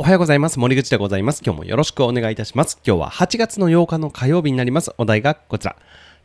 おはようございます。森口でございます。今日もよろしくお願いいたします。今日は8月の8日の火曜日になります。お題がこちら。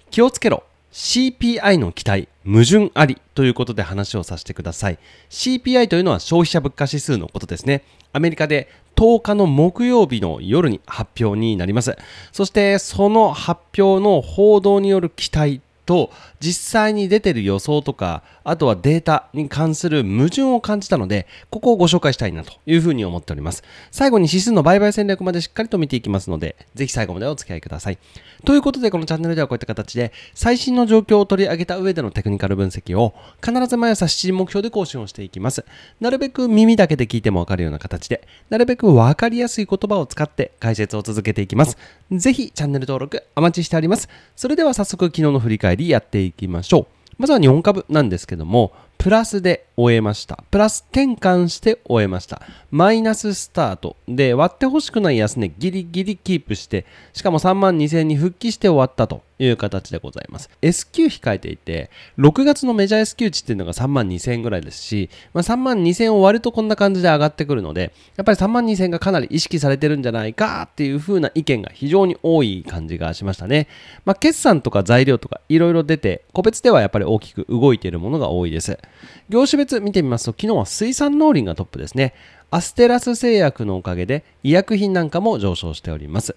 気をつけろ。CPI の期待、矛盾ありということで話をさせてください。CPI というのは消費者物価指数のことですね。アメリカで10日の木曜日の夜に発表になります。そしてその発表の報道による期待と実際に出てる予想とかあとはデータに関する矛盾を感じたので、ここをご紹介したいなというふうに思っております。最後に指数の売買戦略までしっかりと見ていきますので、ぜひ最後までお付き合いください。ということで、このチャンネルではこういった形で、最新の状況を取り上げた上でのテクニカル分析を、必ず毎朝7時目標で更新をしていきます。なるべく耳だけで聞いてもわかるような形で、なるべくわかりやすい言葉を使って解説を続けていきます。ぜひチャンネル登録お待ちしております。それでは早速昨日の振り返りやっていきましょう。まずは日本株なんですけども、プラスで終えました。プラス転換して終えました。マイナススタートで割ってほしくない安値ギリギリキープして、しかも3万2000に復帰して終わったという形でございます。S q 控えていて、6月のメジャー S q 値っていうのが3万2000円ぐらいですし、まあ、3万2000を割るとこんな感じで上がってくるので、やっぱり3万2000がかなり意識されてるんじゃないかっていう風な意見が非常に多い感じがしましたね。まあ、決算とか材料とかいろいろ出て、個別ではやっぱり大きく動いているものが多いです。業種別見てみますと、昨日は水産農林がトップですね。アステラス製薬のおかげで医薬品なんかも上昇しております。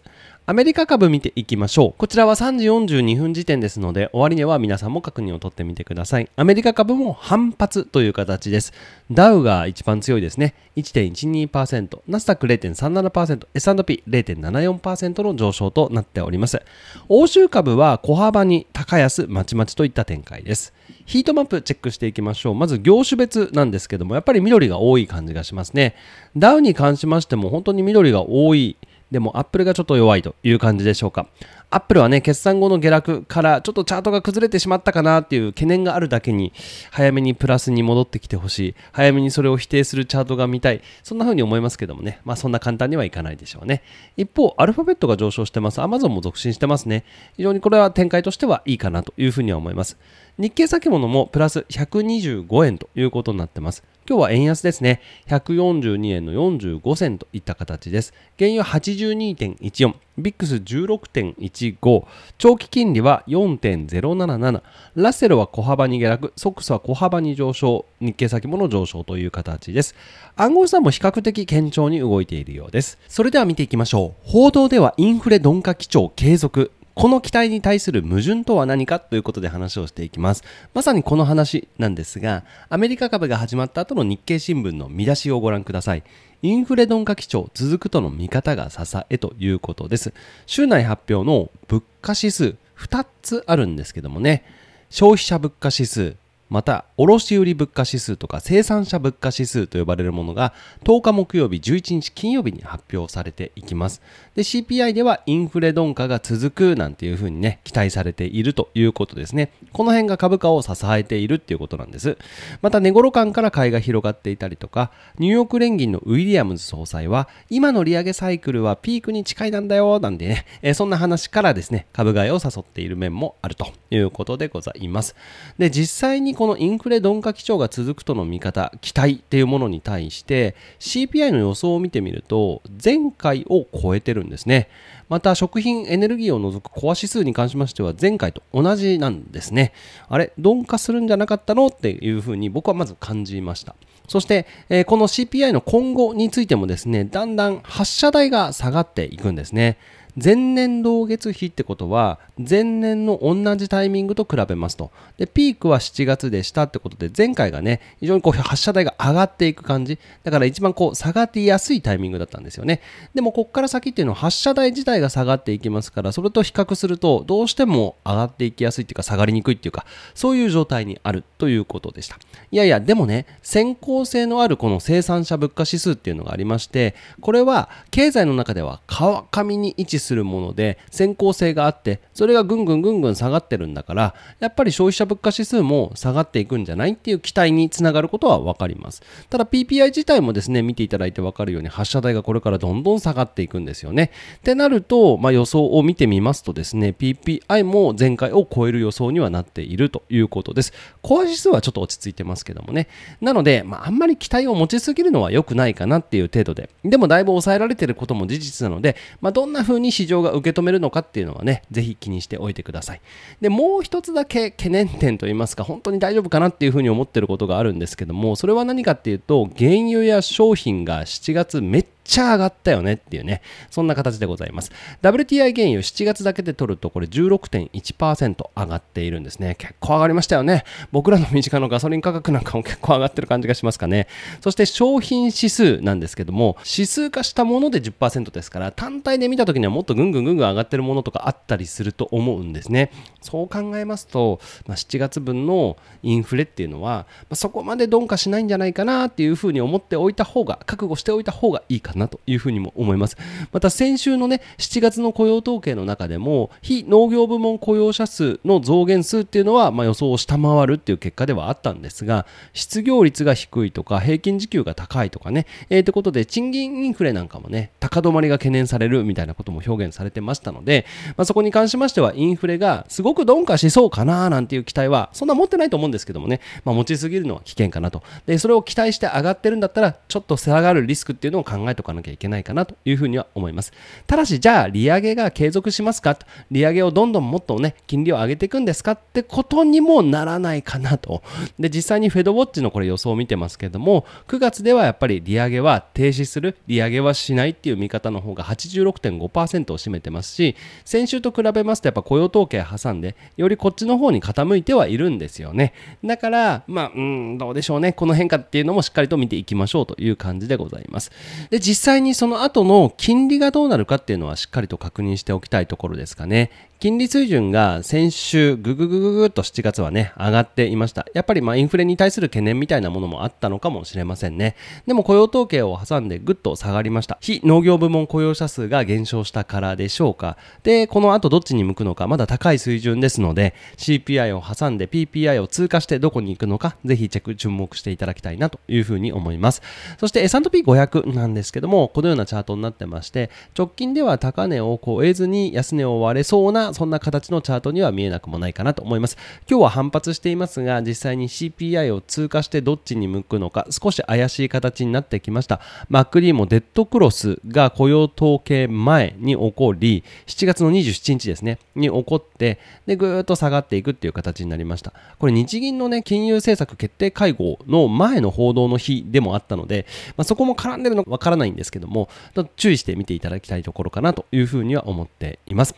アメリカ株見ていきましょう。こちらは3時42分時点ですので、終わり値は皆さんも確認を取ってみてください。アメリカ株も反発という形です。ダウが一番強いですね。1.12%、ナスタック0.37%、S&P0.74% の上昇となっております。欧州株は小幅に高安、まちまちといった展開です。ヒートマップチェックしていきましょう。まず業種別なんですけども、やっぱり緑が多い感じがしますね。ダウに関しましても本当に緑が多いでもアップルがちょっと弱いという感じでしょうか。アップルはね、決算後の下落から、ちょっとチャートが崩れてしまったかなっていう懸念があるだけに、早めにプラスに戻ってきてほしい。早めにそれを否定するチャートが見たい。そんな風に思いますけどもね。まあそんな簡単にはいかないでしょうね。一方、アルファベットが上昇してます。アマゾンも続伸してますね。非常にこれは展開としてはいいかなというふうには思います。日経先物もプラス125円ということになってます。今日は円安ですね。142円の45銭といった形です。原油82.14。v i ス1 6 1 5長期金利は4.077、ラッセルは小幅に下落、ソックスは小幅に上昇、日経先物上昇という形です。暗号資産も比較的堅調に動いているようです。それでは見ていきましょう。報道ではインフレ鈍化基調継続この期待に対する矛盾とは何かということで話をしていきます。まさにこの話なんですが、アメリカ株が始まった後の日経新聞の見出しをご覧ください。インフレ鈍化基調続くとの見方が支えということです。週内発表の物価指数2つあるんですけどもね、消費者物価指数、また卸売物価指数とか生産者物価指数と呼ばれるものが10日木曜日11日金曜日に発表されていきますで CPI ではインフレ鈍化が続くなんていうふうにね期待されているということですねこの辺が株価を支えているっていうことなんですまた寝頃感から買いが広がっていたりとかニューヨーク連銀のウィリアムズ総裁は今の利上げサイクルはピークに近いなんだよなんてね、えそんな話からですね株買いを誘っている面もあるということでございますで実際にこのインフレ鈍化基調が続くとの見方、期待っていうものに対して、CPI の予想を見てみると、前回を超えてるんですね。また、食品、エネルギーを除くコア指数に関しましては、前回と同じなんですね。あれ、鈍化するんじゃなかったのっていうふうに僕はまず感じました。そして、えー、この CPI の今後についてもですね、だんだん発射台が下がっていくんですね。前年同月比ってことは前年の同じタイミングと比べますとでピークは7月でしたってことで前回がね非常にこう発射台が上がっていく感じだから一番こう下がってやすいタイミングだったんですよねでもこっから先っていうのは発射台自体が下がっていきますからそれと比較するとどうしても上がっていきやすいっていうか下がりにくいっていうかそういう状態にあるということでしたいやいやでもね先行性のあるこの生産者物価指数っていうのがありましてこれは経済の中では川上に位置するするもので先行性があってそれがぐんぐんぐんぐん下がってるんだからやっぱり消費者物価指数も下がっていくんじゃないっていう期待につながることは分かりますただ PPI 自体もですね見ていただいて分かるように発射台がこれからどんどん下がっていくんですよねってなると、まあ、予想を見てみますとですね PPI も前回を超える予想にはなっているということですコア指数はちょっと落ち着いてますけどもねなので、まあ、あんまり期待を持ちすぎるのは良くないかなっていう程度ででもだいぶ抑えられてることも事実なので、まあ、どんな風に市場が受け止めるのかっていうのはね、ぜひ気にしておいてください。で、もう一つだけ懸念点といいますか、本当に大丈夫かなっていうふうに思ってることがあるんですけども、それは何かっていうと、原油や商品が7月めっちゃ上がったよねっていうね、そんな形でございます。WTI 原油7月だけで取るとこれ16.1%上がっているんですね。結構上がりましたよね。僕らの身近なガソリン価格なんかも結構上がってる感じがしますかね。そして商品指数なんですけども、指数化したもので10%ですから、単体で見た時にはもっとぐんぐんぐんぐん上がってるものとかあったりすると思うんですね。そう考えますと、まあ、7月分のインフレっていうのは、まあ、そこまで鈍化しないんじゃないかなっていうふうに思っておいた方が、覚悟しておいた方がいいかななというふうにも思いますまた先週のね7月の雇用統計の中でも非農業部門雇用者数の増減数っていうのは、まあ、予想を下回るっていう結果ではあったんですが失業率が低いとか平均時給が高いとかね、えー、いうことで賃金インフレなんかもね高止まりが懸念されるみたいなことも表現されてましたので、まあ、そこに関しましてはインフレがすごく鈍化しそうかななんていう期待はそんな持ってないと思うんですけどもね、まあ、持ちすぎるのは危険かなとでそれを期待して上がってるんだったらちょっと下がるリスクっていうのを考えておかなきゃいけないかなというふうには思います。ただし、じゃあ、利上げが継続しますか利上げをどんどんもっとね、金利を上げていくんですかってことにもならないかなと。で、実際にフェドウォッチのこれ予想を見てますけども、9月ではやっぱり利上げは停止する、利上げはしないっていう見方の方が86.5%を占めてますし、先週と比べますとやっぱ雇用統計挟んで、よりこっちの方に傾いてはいるんですよね。だから、まあ、うん、どうでしょうね。この変化っていうのもしっかりと見ていきましょうという感じでございます。で、実実際にその後の金利がどうなるかっていうのはしっかりと確認しておきたいところですかね。金利水準が先週ぐぐぐぐぐっと7月はね、上がっていました。やっぱりまあインフレに対する懸念みたいなものもあったのかもしれませんね。でも雇用統計を挟んでぐっと下がりました。非農業部門雇用者数が減少したからでしょうか。で、この後どっちに向くのか、まだ高い水準ですので、CPI を挟んで PPI を通過してどこに行くのか、ぜひチェック注目していただきたいなというふうに思います。そして S&P500 なんですけども、このようなチャートになってまして、直近では高値を超えずに安値を割れそうななそんな形のチャートには見えなくもないかなと思います今日は反発していますが実際に CPI を通過してどっちに向くのか少し怪しい形になってきましたマックリーもデッドクロスが雇用統計前に起こり7月の27日ですねに起こってでぐーっと下がっていくっていう形になりましたこれ日銀のね金融政策決定会合の前の報道の日でもあったので、まあ、そこも絡んでるのかわからないんですけども注意して見ていただきたいところかなというふうには思っています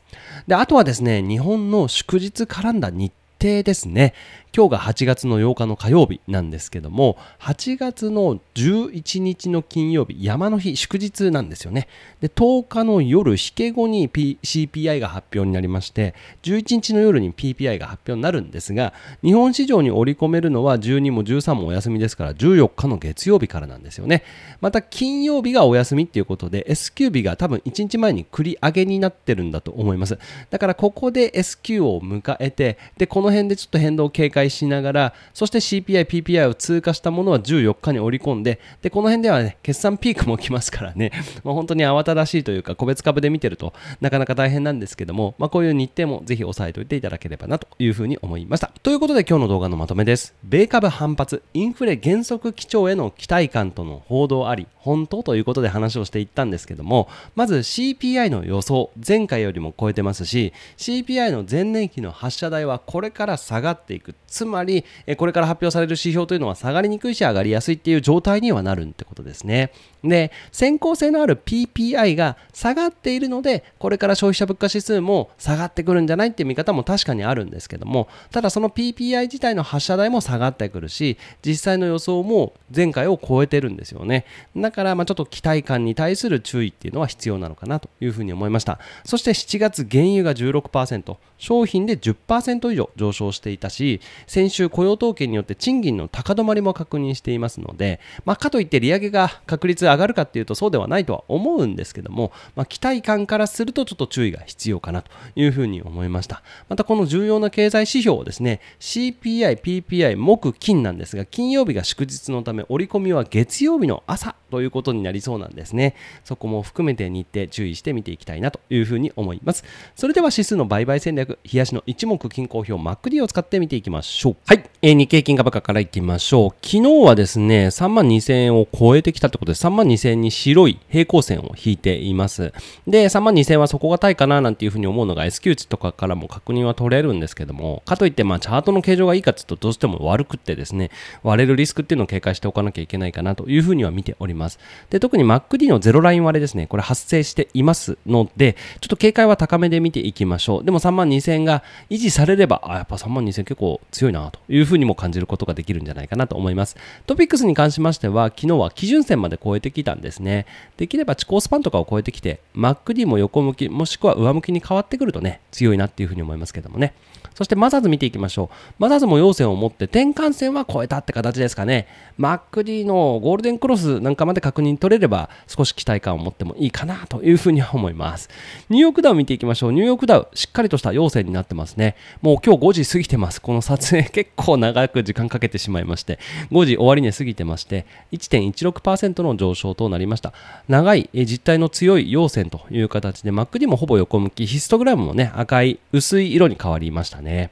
であとははですね、日本の祝日絡んだ日程ですね。今日が8月の8日の火曜日なんですけども、8月の11日の金曜日、山の日、祝日なんですよね。で、10日の夜、引け後に、P、CPI が発表になりまして、11日の夜に PPI が発表になるんですが、日本市場に織り込めるのは12も13もお休みですから、14日の月曜日からなんですよね。また、金曜日がお休みっていうことで、S q 日が多分1日前に繰り上げになってるんだと思います。だから、ここで S q を迎えて、で、この辺でちょっと変動警戒解しながら、そして CPI、PPI を通過したものは14日に織り込んで、で、この辺ではね、決算ピークも来ますからね、まあ、本当に慌ただしいというか、個別株で見てるとなかなか大変なんですけども、まあ、こういう日程もぜひ押さえておいていただければなというふうに思いました。ということで今日の動画のまとめです。米株反発、インフレ減速基調への期待感との報道あり、本当ということで話をしていったんですけども、まず CPI の予想、前回よりも超えてますし、CPI の前年期の発射台はこれから下がっていく。つまり、これから発表される指標というのは下がりにくいし上がりやすいっていう状態にはなるってことですね。で先行性のある PPI が下がっているのでこれから消費者物価指数も下がってくるんじゃないっていう見方も確かにあるんですけどもただその PPI 自体の発射台も下がってくるし実際の予想も前回を超えてるんですよねだからまちょっと期待感に対する注意っていうのは必要なのかなというふうに思いましたそして7月原油が16%商品で10%以上上昇していたし先週雇用統計によって賃金の高止まりも確認していますので、まあ、かといって利上げが確率上がるかっていうとそうではないとは思うんですけども、まあ、期待感からするとちょっと注意が必要かなというふうに思いました。またこの重要な経済指標をですね、CPI、PPI、木、金なんですが、金曜日が祝日のため、折り込みは月曜日の朝ということになりそうなんですね。そこも含めて日程注意して見ていきたいなというふうに思います。それでは指数の売買戦略、冷やしの一目均衡表 MacD を使って見ていきましょう。はい、えー、日経金株価からいきましょう。昨日はですね、3万2000円を超えてきたってことで、3万2000円に白い平行線を引いています。で、3万2000円は底堅いかななんていうふうに思うのが S q 値とかからも確認は取れるんですけども、かといってまあチャートの形状がいいかちょっとどうしても悪くってですね、割れるリスクっていうのを警戒しておかなきゃいけないかなというふうには見ております。ます。で、特に MacD のゼロライン割れですね、これ発生していますので、ちょっと警戒は高めで見ていきましょう。でも3万2000円が維持されれば、あ、やっぱ3万2000円結構強いなというふうにも感じることができるんじゃないかなと思います。トピックスに関しましては、昨日は基準線まで超えてきたんですね。できれば地高スパンとかを超えてきて、MacD も横向き、もしくは上向きに変わってくるとね、強いなっていうふうに思いますけどもね。そしてマザーズ見ていきましょう。マザーズも陽線を持って、転換線は超えたって形ですかね。MacD のゴールデンクロスなんか頭で確認取れれば少し期待感を持ってもいいかなというふうには思います。ニューヨークダウ見ていきましょう。ニューヨークダウしっかりとした要請になってますね。もう今日5時過ぎてます。この撮影結構長く時間かけてしまいまして、5時終わりに過ぎてまして、1.16%の上昇となりました。長い実体の強い陽線という形で、マックにもほぼ横向き、ヒストグラムもね、赤い薄い色に変わりましたね。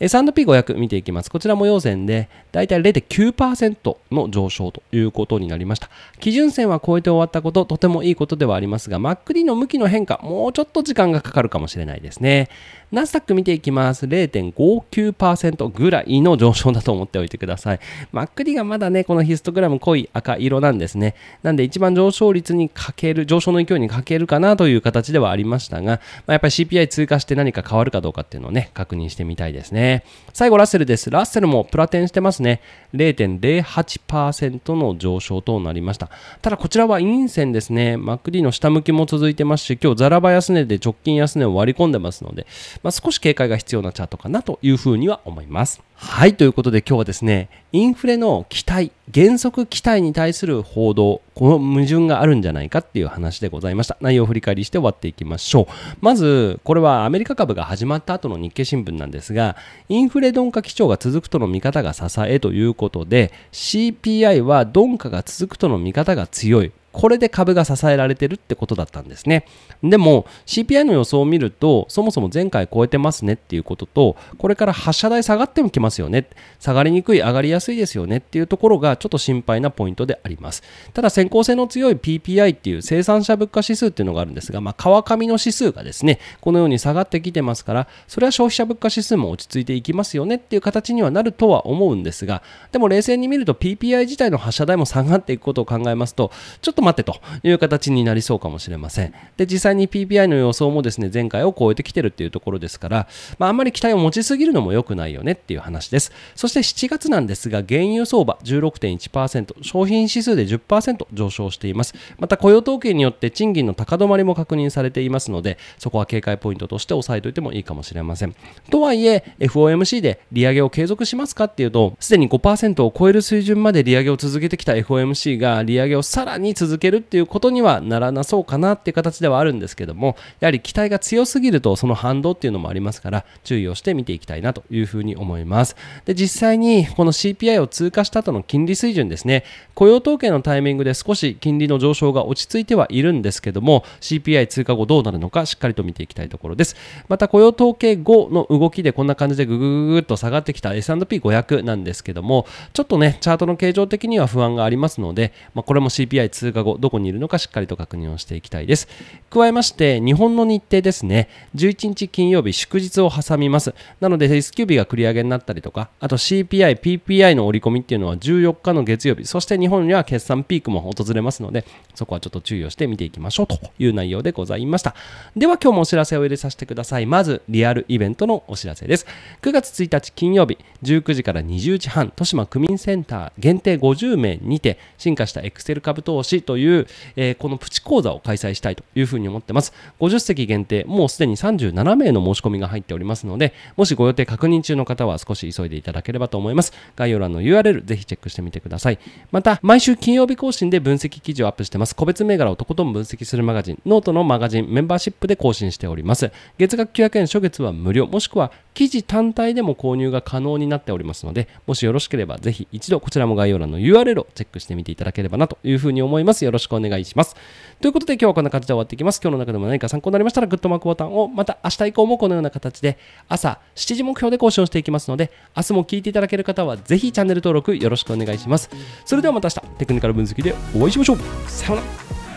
S&P500 見ていきます。こちらも陽線で、だいたい0.9%の上昇ということになりました。基準線は超えて終わったこと、とてもいいことではありますが、MacD の向きの変化、もうちょっと時間がかかるかもしれないですね。ナスダック見ていきます。0.59%ぐらいの上昇だと思っておいてください。MacD がまだね、このヒストグラム濃い赤色なんですね。なんで一番上昇率に欠ける、上昇の勢いに欠けるかなという形ではありましたが、まあ、やっぱり CPI 通過して何か変わるかどうかっていうのをね、確認してみたいですね。最後、ラッセルです。ラッセルもプラテンしてますね。0.08%の上昇となりました。。ただこちらは陰線ですね。MACD の下向きも続いてますし、今日ザラバ安値で直近安値を割り込んでますので、まあ、少し警戒が必要なチャートかなというふうには思います。はい、ということで今日はですね、インフレの期待、原則期待に対する報道、この矛盾があるんじゃないかっていう話でございました。内容を振り返りして終わっていきましょう。まず、これはアメリカ株が始まった後の日経新聞なんですが、インフレ鈍化基調が続くとの見方が支えということで、CPI は鈍化が続くとの見方が強い。これで株が支えられてるってことだったんですね。でも CPI の予想を見るとそもそも前回超えてますねっていうこととこれから発射台下がってもきますよね下がりにくい上がりやすいですよねっていうところがちょっと心配なポイントであります。ただ先行性の強い PPI っていう生産者物価指数っていうのがあるんですが、まあ、川上の指数がですねこのように下がってきてますからそれは消費者物価指数も落ち着いていきますよねっていう形にはなるとは思うんですがでも冷静に見ると PPI 自体の発射台も下がっていくことを考えますとちょっとと待ってという形になりそうかもしれません。で、実際に PPI の予想もですね、前回を超えてきてるっていうところですから、まあ、あんまり期待を持ちすぎるのも良くないよねっていう話です。そして7月なんですが、原油相場16.1%、商品指数で10%上昇しています。また雇用統計によって賃金の高止まりも確認されていますので、そこは警戒ポイントとして押さえておいてもいいかもしれません。とはいえ、FOMC で利上げを継続しますかっていうと、すでに5%を超える水準まで利上げを続けてきた FOMC が利上げをさらに続続けるっていうことにはならなそうかなっていう形ではあるんですけどもやはり期待が強すぎるとその反動っていうのもありますから注意をして見ていきたいなというふうに思いますで実際にこの CPI を通過した後の金利水準ですね雇用統計のタイミングで少し金利の上昇が落ち着いてはいるんですけども CPI 通過後どうなるのかしっかりと見ていきたいところですまた雇用統計後の動きでこんな感じでぐぐぐぐっと下がってきた S&P500 なんですけどもちょっとねチャートの形状的には不安がありますので、まあ、これも CPI 通過後どこにいるのかしっかりと確認をしていきたいです加えまして日本の日程ですね11日金曜日祝日を挟みますなので S q 日が繰り上げになったりとかあと CPI、PPI の折り込みっていうのは14日の月曜日そして日本には決算ピークも訪れますのでそこはちょっと注意をして見ていきましょうという内容でございましたでは今日もお知らせを入れさせてくださいまずリアルイベントのお知らせです9月1日金曜日19時から20時半豊島区民センター限定50名にて進化したエクセル株投資という、えー、このプチ講座を開催したいというふうに思ってます。50席限定、もうすでに37名の申し込みが入っておりますので、もしご予定確認中の方は少し急いでいただければと思います。概要欄の URL ぜひチェックしてみてください。また、毎週金曜日更新で分析記事をアップしてます。個別銘柄をとことん分析するマガジン、ノートのマガジン、メンバーシップで更新しております。月額900円、初月は無料、もしくは記事単体でも購入が可能になっておりますので、もしよろしければぜひ一度こちらも概要欄の URL をチェックしてみていただければなというふうに思います。。よろしくお願いします。ということで今日はこんな感じで終わっていきます。今日の中でも何か参考になりましたらグッドマークボタンを、また明日以降もこのような形で朝7時目標で更新をしていきますので、明日も聞いていただける方はぜひチャンネル登録よろしくお願いします。それではまた明日テクニカル分析でお会いしましょう。さようなら。